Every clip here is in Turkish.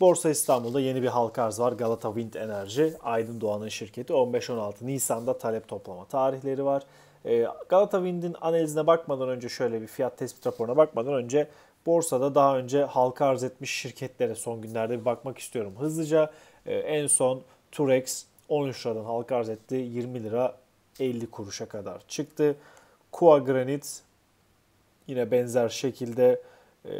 Borsa İstanbul'da yeni bir halka arz var. Galata Wind Enerji, Aydın Doğan'ın şirketi 15-16 Nisan'da talep toplama tarihleri var. Ee, Galata Wind'in analizine bakmadan önce şöyle bir fiyat tespit raporuna bakmadan önce borsada daha önce halka arz etmiş şirketlere son günlerde bir bakmak istiyorum. Hızlıca ee, en son Turex 13 liradan halka arz etti. 20 lira 50 kuruşa kadar çıktı. Kua Granit yine benzer şekilde e,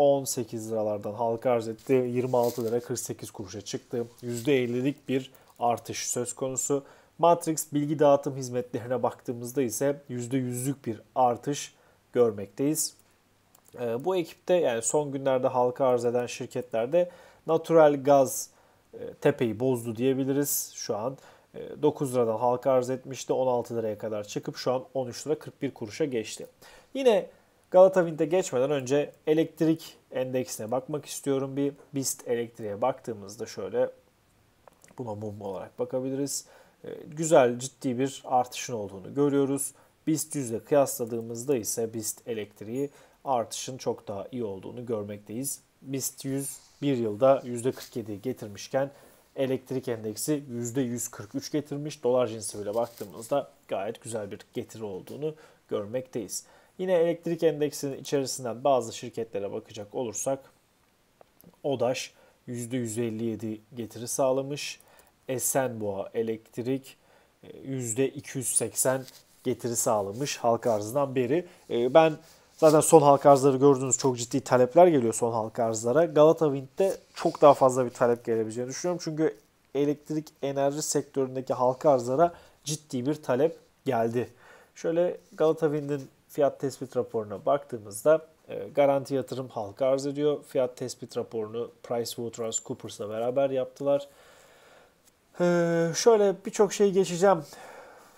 18 liralardan halka arz etti. 26 lira 48 kuruşa çıktı. %50'lik bir artış söz konusu. Matrix bilgi dağıtım hizmetlerine baktığımızda ise %100'lük bir artış görmekteyiz. Ee, bu ekipte yani son günlerde halka arz eden şirketlerde natural gaz e, tepeyi bozdu diyebiliriz şu an. 9 e, liradan halka arz etmişti 16 liraya kadar çıkıp şu an 13 lira 41 kuruşa geçti. Yine Galata Wind'e geçmeden önce elektrik endeksine bakmak istiyorum. Bir BIST elektriğe baktığımızda şöyle buna mum olarak bakabiliriz. Ee, güzel ciddi bir artışın olduğunu görüyoruz. BIST 100 kıyasladığımızda ise BIST elektriği artışın çok daha iyi olduğunu görmekteyiz. BIST 100 bir yılda %47 getirmişken elektrik endeksi %143 getirmiş. Dolar cinsi bile baktığımızda gayet güzel bir getiri olduğunu görmekteyiz. Yine elektrik endeksinin içerisinden bazı şirketlere bakacak olursak ODAŞ %157 getiri sağlamış. Esenboğa Elektrik %280 e, getiri sağlamış halka arzından beri. E, ben zaten son halka arzları gördüğünüz çok ciddi talepler geliyor son halka arzlara. Galata Wind'de çok daha fazla bir talep gelebileceğini düşünüyorum. Çünkü elektrik enerji sektöründeki halka arzlara ciddi bir talep geldi. Şöyle Galata Wind'in fiyat tespit raporuna baktığımızda e, Garanti Yatırım halka arz ediyor. Fiyat tespit raporunu PricewaterhouseCoopers'la beraber yaptılar. Ee, şöyle birçok şey geçeceğim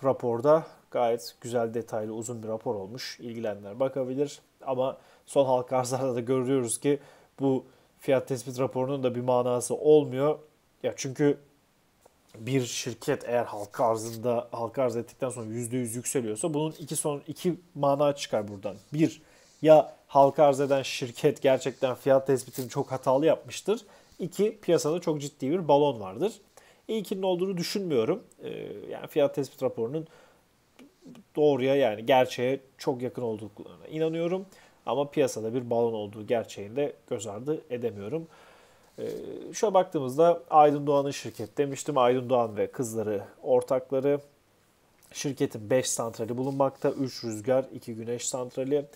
raporda. Gayet güzel, detaylı, uzun bir rapor olmuş. İlgilenenler bakabilir. Ama son halka arzlarda da görüyoruz ki bu fiyat tespit raporunun da bir manası olmuyor. Ya çünkü bir şirket eğer halka arzında halka arz ettikten sonra yüzde yüz yükseliyorsa bunun iki son iki mana çıkar buradan. Bir ya halka arz eden şirket gerçekten fiyat tespitini çok hatalı yapmıştır. İki piyasada çok ciddi bir balon vardır. İlkinin olduğunu düşünmüyorum. Ee, yani fiyat tespit raporunun doğruya yani gerçeğe çok yakın olduklarına inanıyorum. Ama piyasada bir balon olduğu gerçeğini de göz ardı edemiyorum. E, ee, şöyle baktığımızda Aydın Doğan'ın şirket demiştim. Aydın Doğan ve kızları, ortakları. Şirketin 5 santrali bulunmakta. 3 rüzgar, 2 güneş santrali. E,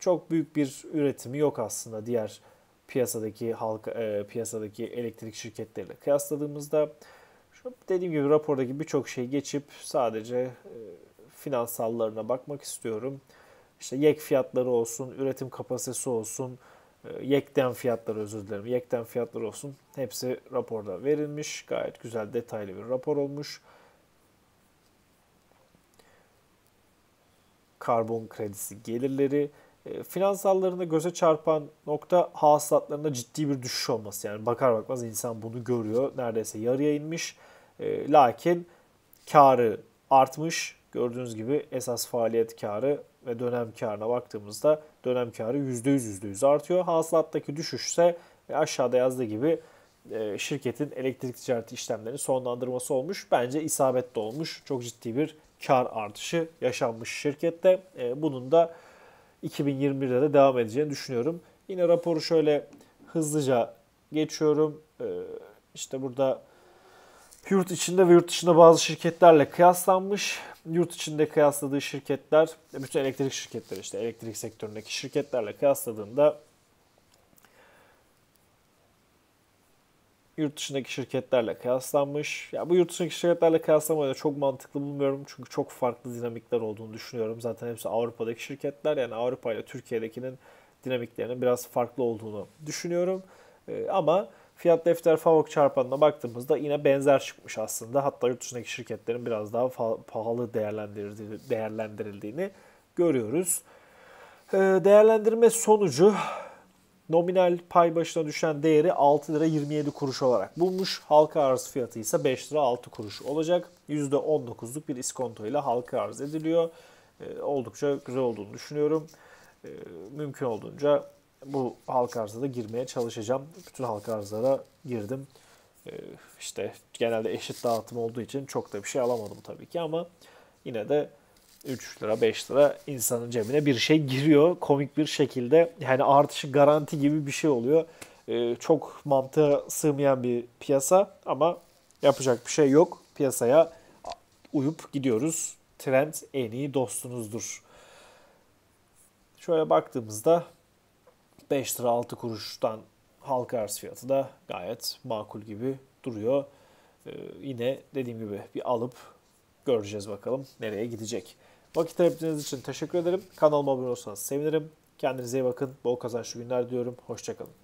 çok büyük bir üretimi yok aslında diğer piyasadaki halk e, piyasadaki elektrik şirketleriyle kıyasladığımızda şu dediğim gibi rapordaki birçok şeyi geçip sadece e, finansallarına bakmak istiyorum. İşte yek fiyatları olsun, üretim kapasitesi olsun, ee, yekten fiyatları özür dilerim. Yekten fiyatlar olsun. Hepsi raporda verilmiş. Gayet güzel detaylı bir rapor olmuş. Karbon kredisi gelirleri. Ee, finansallarında göze çarpan nokta hasılatlarında ciddi bir düşüş olması. Yani bakar bakmaz insan bunu görüyor. Neredeyse yarıya inmiş. Ee, lakin karı artmış. Gördüğünüz gibi esas faaliyet karı ve dönem karına baktığımızda dönem karı %100 %100 artıyor. Hasılattaki düşüş ise e, aşağıda yazdığı gibi e, şirketin elektrik ticareti işlemlerini sonlandırması olmuş. Bence isabetli olmuş. Çok ciddi bir kar artışı yaşanmış şirkette. E, bunun da 2021'de de devam edeceğini düşünüyorum. Yine raporu şöyle hızlıca geçiyorum. İşte burada yurt içinde ve yurt dışında bazı şirketlerle kıyaslanmış yurt içinde kıyasladığı şirketler, bütün elektrik şirketleri işte elektrik sektöründeki şirketlerle kıyasladığında yurt dışındaki şirketlerle kıyaslanmış. Ya bu yurt dışındaki şirketlerle kıyaslamayı da çok mantıklı bulmuyorum. Çünkü çok farklı dinamikler olduğunu düşünüyorum. Zaten hepsi Avrupa'daki şirketler. Yani Avrupa ile Türkiye'dekinin dinamiklerinin biraz farklı olduğunu düşünüyorum. Ee, ama Fiyat defter FAVOK çarpanına baktığımızda yine benzer çıkmış aslında. Hatta yurt dışındaki şirketlerin biraz daha pahalı değerlendirildiğini görüyoruz. Ee, değerlendirme sonucu nominal pay başına düşen değeri 6 lira 27 kuruş olarak bulmuş. Halka arz fiyatı ise 5 lira 6 kuruş olacak. %19'luk bir iskonto ile halka arz ediliyor. Ee, oldukça güzel olduğunu düşünüyorum. Ee, mümkün olduğunca bu halka arzada girmeye çalışacağım. Bütün halka arzlara girdim. Ee, işte genelde eşit dağıtım olduğu için çok da bir şey alamadım tabii ki ama yine de 3 lira 5 lira insanın cebine bir şey giriyor komik bir şekilde. Yani artışı garanti gibi bir şey oluyor. Ee, çok mantığa sığmayan bir piyasa ama yapacak bir şey yok. Piyasaya uyup gidiyoruz. Trend en iyi dostunuzdur. Şöyle baktığımızda 5 lira 6 kuruştan halka arz fiyatı da gayet makul gibi duruyor. Ee, yine dediğim gibi bir alıp göreceğiz bakalım nereye gidecek. Vakit ayırdığınız için teşekkür ederim. Kanalıma abone olursanız sevinirim. Kendinize iyi bakın. Bol kazançlı günler diyorum. Hoşçakalın.